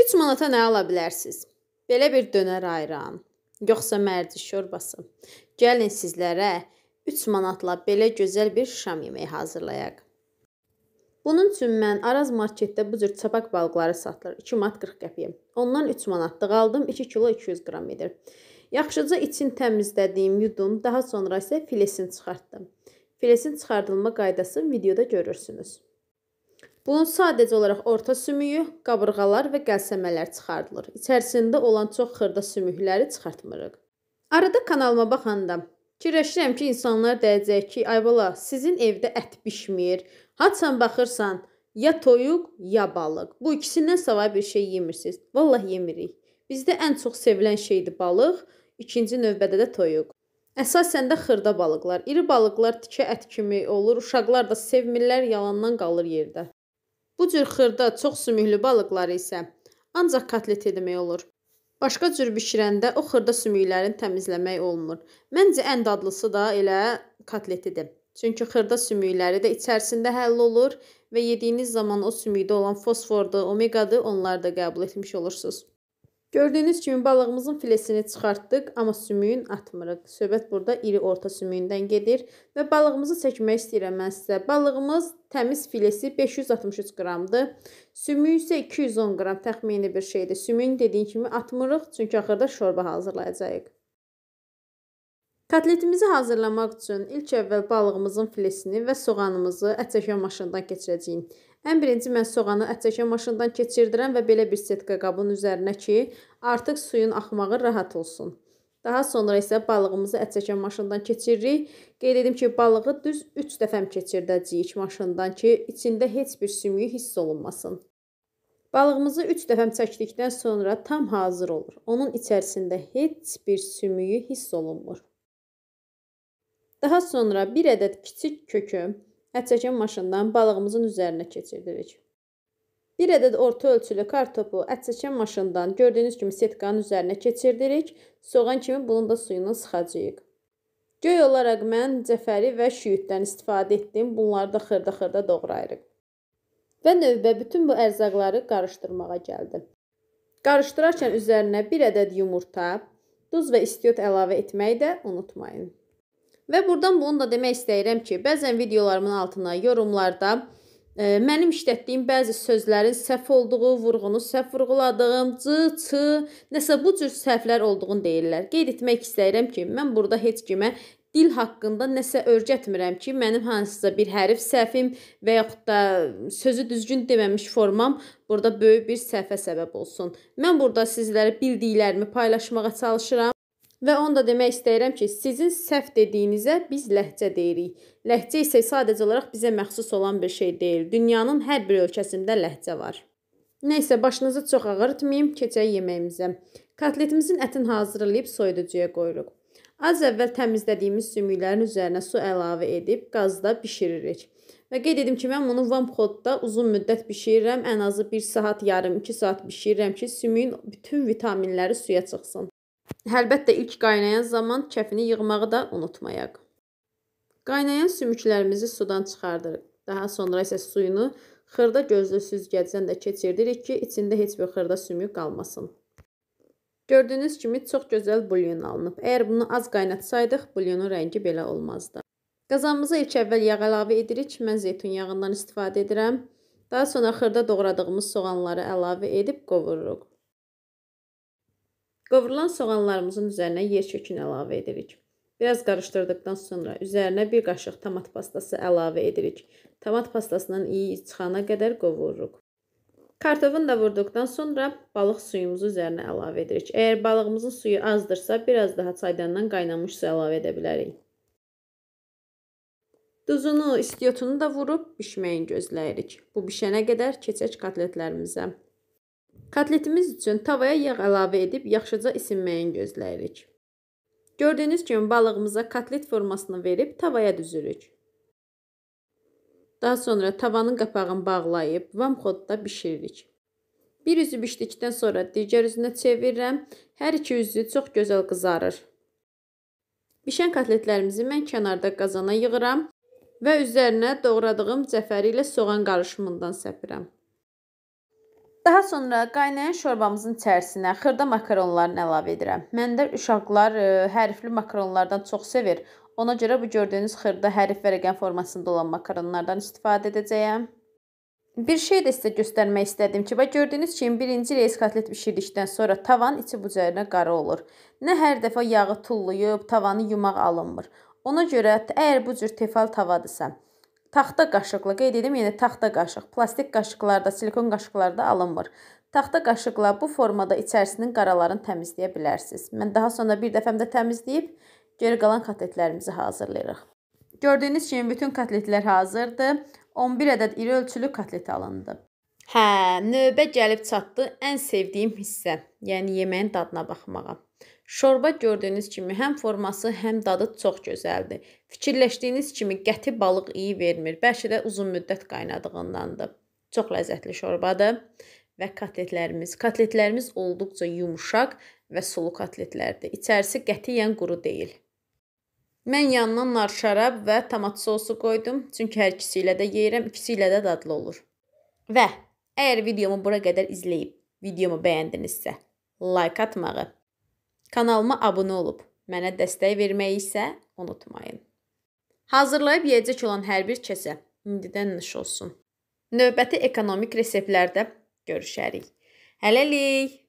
3 manata nə ala bilərsiniz? Belə bir dönər ayran, yoxsa mərciş şorbası. Gəlin sizlərə 3 manatla belə gözəl bir şam yeməyi hazırlayaq. Bunun üçün mən Araz marketdə bu cür çapaq balıqları satılır 2 manat 40 qəpiyə. Ondan 3 manatlıq aldım, 2 kilo 200 qram edir. Yaxşıca için təmizlədiyim yudum, daha sonra isə filesini çıxartdım. Filesin çıxardılma qaydası videoda görürsünüz. Bunun sadəcə olaraq orta sümüyü, qabırğalar və qəlsəmələr çıxardılır. İçərisində olan çox xırda sümükləri çıxartmırıq. Arada kanalıma baxanda fikirləşirəm ki, insanlar deyəcək ki, ay bala, sizin evdə ət bişmir. Haçan baxırsan, ya toyuq, ya balıq. Bu ikisindən savay bir şey yemirsiniz. Vallah yemirik. Bizdə ən çox sevilən şeydir balıq, ikinci növbədə də toyuq. Əsasən də xırda balıqlar. İri balıqlar tikə ət kimi olur. Uşaqlar da sevmirlər, yalandan qalır yerdə. Bu cür xırda, çox sümüklü balıqları isə ancaq kotlet etmək olur. Başqa cür bişirəndə o xırda sümüklərin təmizləmək olmur. Məncə ən dadlısı da elə kotletidir. Çünki xırda sümükləri də içərisində həll olur və yediyiniz zaman o sümükdə olan fosfordu, omeqadı onları da qəbul etmiş olursunuz. Gördüyünüz kimi balığımızın filesini çıxartdıq, amma sümüyün atmırıq. Söhbət burada iri orta sümüyündən gedir və balığımızı çəkmək istəyirəm mən sizə. Balığımız təmiz filesi 563 qramdır. Sümüyü isə 210 qram təxmini bir şeydir. Sümüyün dediyim kimi atmırıq, çünki axırda şorba hazırlayacağıq. Kotletimizi hazırlamaq üçün ilk əvvəl balığımızın filesini və soğanımızı ət çəkmə maşınından keçirəcəyik. Ən birinci mən soğanı ətçəkən maşından keçirdirəm və belə bir setka qabın üzərinə ki, artıq suyun axmağı rahat olsun. Daha sonra isə balığımızı ətçəkən maşından keçiririk. Qeyd edim ki, balığı düz 3 dəfəm keçirdəcəyik maşından ki, içində heç bir sümüyü hiss olunmasın. Balığımızı 3 dəfəm çəkdikdən sonra tam hazır olur. Onun içərisində heç bir sümüyü hiss olunmur. Daha sonra bir ədəd kiçik köküm, Ət çəkən maşından balığımızın üzərinə keçirdirik. Bir ədəd orta ölçülü kartopu ət çəkən maşından gördüyünüz kimi setkanın üzərinə keçirdirik. Soğan kimi bunun da suyunu sıxacağıq. Göy olaraq mən cəfəri və şüyüddən istifadə etdim. Bunları da xırda-xırda doğrayırıq. Və növbə bütün bu ərzaqları qarışdırmağa gəldi. Qarışdırarkən üzərinə bir ədəd yumurta, duz və istiot əlavə etməyi də unutmayın. Və burdan bunu da demək istəyirəm ki, bəzən videolarımın altına yorumlarda e, mənim işlətdiyim bəzi sözlərin səhv olduğu, vurğunu səhv vurğuladığım, c, ç, nəsə bu cür səhvlər olduğunu deyirlər. Qeyd etmək istəyirəm ki, mən burada heç kimə dil haqqında nəsə öyrətmirəm ki, mənim hansısa bir hərf səhvim və yaxud da sözü düzgün deməmiş formam burada böyük bir səhvə səbəb olsun. Mən burada sizlərə bildiklərimi paylaşmağa çalışıram. Və onu da demək istəyirəm ki, sizin səhv dediyinizə biz ləhcə deyirik. Ləhcə isə sadəcə olaraq bizə məxsus olan bir şey deyil. Dünyanın hər bir ölkəsində ləhcə var. Nəysə, başınızı çox ağırtmayım, keçək yeməyimizə. Kotletimizin ətini hazırlayıb soyuducuya qoyuruq. Az əvvəl təmizlədiyimiz sümüklərin üzərinə su əlavə edib qazda bişiririk. Və qeyd edim ki, mən bunu vampxodda uzun müddət bişirirəm, ən azı 1 saat yarım, 2 saat bişirirəm ki, sümüyün bütün vitaminləri suya çıxsın. Həlbəttə ilk qaynayan zaman kəfini yığmağı da unutmayaq. Qaynayan sümüklərimizi sudan çıxardırıq. Daha sonra isə suyunu xırda gözlü süzgəcdən də keçirdirik ki, içində heç bir xırda sümük qalmasın. Gördüyünüz kimi çox gözəl bulyon alınıb. Əgər bunu az qaynatsaydıq, bulyonun rəngi belə olmazdı. Qazanımıza ilk əvvəl yağ əlavə edirik. Mən zeytun yağından istifadə edirəm. Daha sonra xırda doğradığımız soğanları əlavə edib qovururuq. Qovrulan soğanlarımızın üzərinə yer kökünü əlavə edirik. Biraz qarışdırdıqdan sonra üzərinə bir qaşıq tomat pastası əlavə edirik. Tomat pastasının iyi çıxana qədər qovururuq. Kartofun da vurduqdan sonra balıq suyumuzu üzərinə əlavə edirik. Əgər balığımızın suyu azdırsa, biraz daha çaydandan qaynamış su əlavə edə bilərik. Duzunu, istiyotunu da vurub bişməyin gözləyirik. Bu bişənə qədər keçək kotletlərimizə. Kotletimiz üçün tavaya yağ əlavə edib yaxşıca isinməyini gözləyirik. Gördüyünüz kimi balığımıza kotlet formasını verib tavaya düzürük. Daha sonra tavanın qapağını bağlayıb vamxodda bişiririk. Bir üzü bişdikdən sonra digər üzünə çevirirəm. Hər iki üzü çox gözəl qızarır. Bişən kotletlərimizi mən kənarda qazana yığıram və üzərinə doğradığım cəfəri ilə soğan qarışımından səpirəm. Daha sonra qaynayan şorbamızın içərisinə xırda makaronlarını əlavə edirəm. Məndə uşaqlar ə, e, hərfli makaronlardan çox sevir. Ona görə bu gördüyünüz xırda hərf və rəqəm formasında olan makaronlardan istifadə edəcəyəm. Bir şey də sizə göstərmək istədim ki, və gördüyünüz kimi birinci reis kotlet bişirdikdən sonra tavan içi bucağına qara olur. Nə hər dəfə yağı tullayıb tavanı yumaq alınmır. Ona görə əgər bu cür tefal tavadırsa, Taxta qaşıqla qeyd edim, yəni taxta qaşıq. Plastik qaşıqlarda, silikon qaşıqlarda alınmır. Taxta qaşıqla bu formada içərisinin qaralarını təmizləyə bilərsiniz. Mən daha sonra bir dəfəmdə təmizləyib geri qalan kotletlərimizi hazırlayırıq. Gördüyünüz kimi bütün kotletlər hazırdır. 11 ədəd iri ölçülü kotlet alındı. Hə, növbə gəlib çatdı ən sevdiyim hissə, yəni yeməyin dadına baxmağa. Şorba gördüyünüz kimi həm forması, həm dadı çox gözəldir. Fikirləşdiyiniz kimi qəti balıq iyi vermir. Bəlkə də uzun müddət qaynadığındandır. Çox ləzzətli şorbadır və kotletlərimiz. Kotletlərimiz olduqca yumşaq və sulu kotletlərdir. İçərisi qətiyyən quru deyil. Mən yanına nar şərab və tomat sosu qoydum, çünki hər ikisi ilə də yeyirəm, ikisi ilə də dadlı olur. Və əgər videomu bura qədər izləyib videomu bəyəndinizsə, like atmağı Kanalıma abunə olub, mənə dəstək verməyi isə unutmayın. Hazırlayıb yeyəcək olan hər bir kəsə indidən nuş olsun. Növbəti ekonomik reseptlərdə görüşərik. Hələlik!